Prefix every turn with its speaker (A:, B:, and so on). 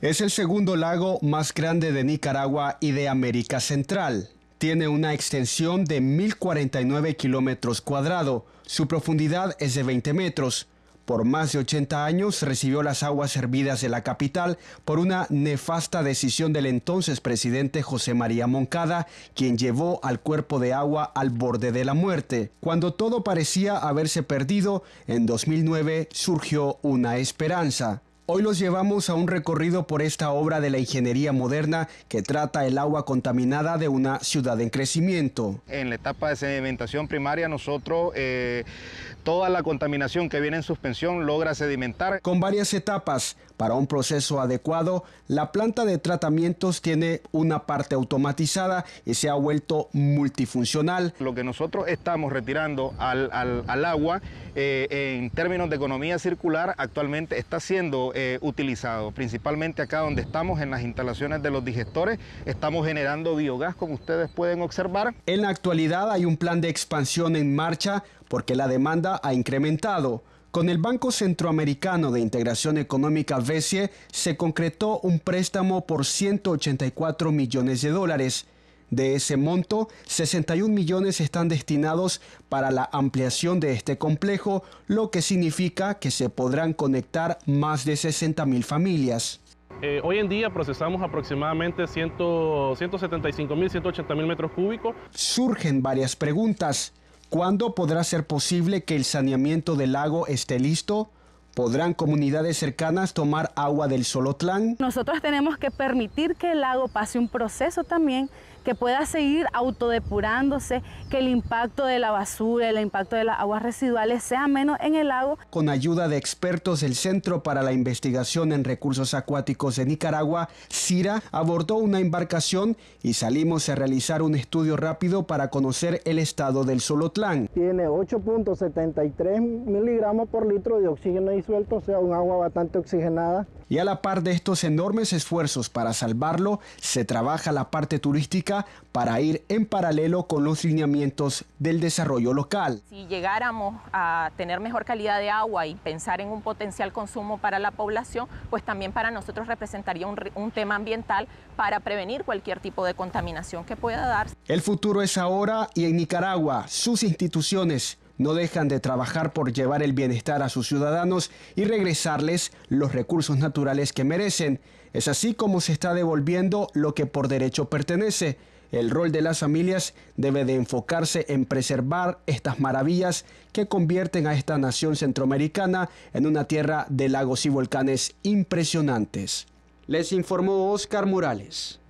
A: Es el segundo lago más grande de Nicaragua y de América Central. Tiene una extensión de 1.049 kilómetros cuadrados. Su profundidad es de 20 metros. Por más de 80 años recibió las aguas hervidas de la capital por una nefasta decisión del entonces presidente José María Moncada, quien llevó al cuerpo de agua al borde de la muerte. Cuando todo parecía haberse perdido, en 2009 surgió una esperanza. Hoy los llevamos a un recorrido por esta obra de la ingeniería moderna que trata el agua contaminada de una ciudad en crecimiento.
B: En la etapa de sedimentación primaria nosotros eh, toda la contaminación que viene en suspensión logra sedimentar.
A: Con varias etapas, para un proceso adecuado, la planta de tratamientos tiene una parte automatizada y se ha vuelto
B: multifuncional. Lo que nosotros estamos retirando al, agua eh, en términos de economía circular actualmente está siendo eh, utilizado, principalmente acá donde estamos en las instalaciones de los digestores, estamos generando biogás como ustedes pueden observar. En
A: la actualidad hay un plan de expansión en marcha porque la demanda ha incrementado. Con el Banco Centroamericano de Integración Económica Besie, se concretó un préstamo por 184 millones de dólares. De ese monto, 61 millones están destinados para la ampliación de este complejo, lo que significa que se podrán conectar más de 60 mil familias. Eh, hoy en día procesamos aproximadamente 175 mil, 180 mil metros cúbicos. Surgen varias preguntas. ¿Cuándo podrá ser posible que el saneamiento del lago esté listo? ¿Podrán comunidades cercanas tomar agua del Solotlán? Nosotros tenemos que permitir que el lago pase un proceso también que pueda seguir autodepurándose, que el impacto de la basura, el impacto de las aguas residuales sea menos en el lago. Con ayuda de expertos, del Centro para la Investigación en Recursos Acuáticos de Nicaragua, CIRA, abordó una embarcación y salimos a realizar un estudio rápido para conocer el estado del Solotlán. Tiene 8.73 miligramos por litro de oxígeno disuelto, o sea, un agua bastante oxigenada. Y a la par de estos enormes esfuerzos para salvarlo, se trabaja la parte turística para ir en paralelo con los lineamientos del desarrollo local.
B: Si llegáramos a tener mejor calidad de agua y pensar en un potencial consumo para la población, pues también para nosotros representaría un, un tema ambiental para prevenir cualquier tipo de contaminación que pueda darse.
A: El futuro es ahora y en Nicaragua sus instituciones no dejan de trabajar por llevar el bienestar a sus ciudadanos y regresarles los recursos naturales que merecen. Es así como se está devolviendo lo que por derecho pertenece. El rol de las familias debe de enfocarse en preservar estas maravillas que convierten a esta nación centroamericana en una tierra de lagos y volcanes impresionantes. Les informó Oscar Morales.